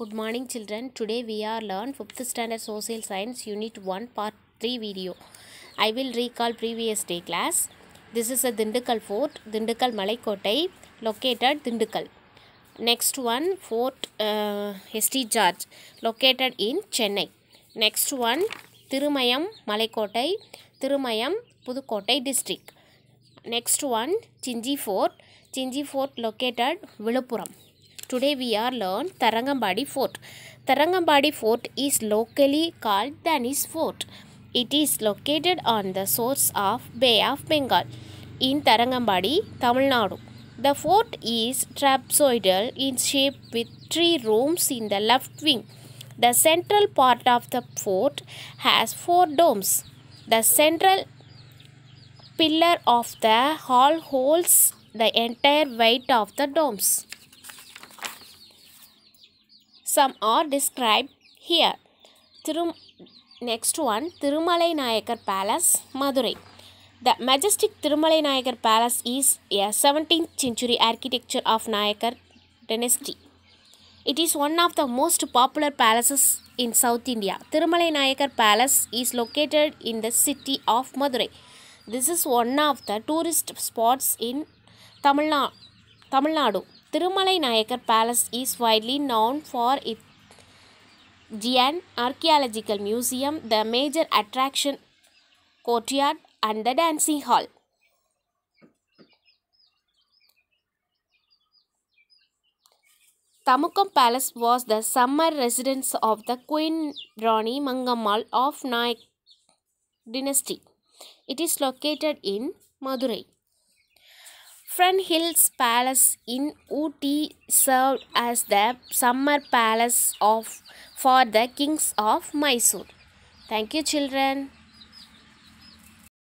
Good morning children. Today we are learn 5th standard social science unit 1 part 3 video. I will recall previous day class. This is a Dindukal fort, Dindukal Malaikottai located Dindukal. Next one Fort uh, ST George located in Chennai. Next one Thirumayam Malaikottai, Thirumayam Pudukottai district. Next one Chinji Fort, Chinji Fort located Viluppuram. Today we are learn Tarangambadi Fort. Tarangambadi Fort is locally called Danish Fort. It is located on the source of Bay of Bengal in Tarangambadi, Tamil Nadu. The fort is trapezoidal in shape with three rooms in the left wing. The central part of the fort has four domes. The central pillar of the hall holds the entire weight of the domes. Some are described here. Thirum Next one, Tirumalai Nayakar Palace, Madurai. The majestic Tirumalai Nayakar Palace is a 17th century architecture of Nayakar dynasty. It is one of the most popular palaces in South India. Tirumalai Nayakar Palace is located in the city of Madurai. This is one of the tourist spots in Tamil Nadu. Thirumalai Nayakar Palace is widely known for its giant archaeological museum, the major attraction courtyard and the dancing hall. Tamukam Palace was the summer residence of the Queen Rani Mangammal of Naik dynasty. It is located in Madurai. Saffron Hills Palace in Ooty served as the summer palace of for the kings of Mysore. Thank you children.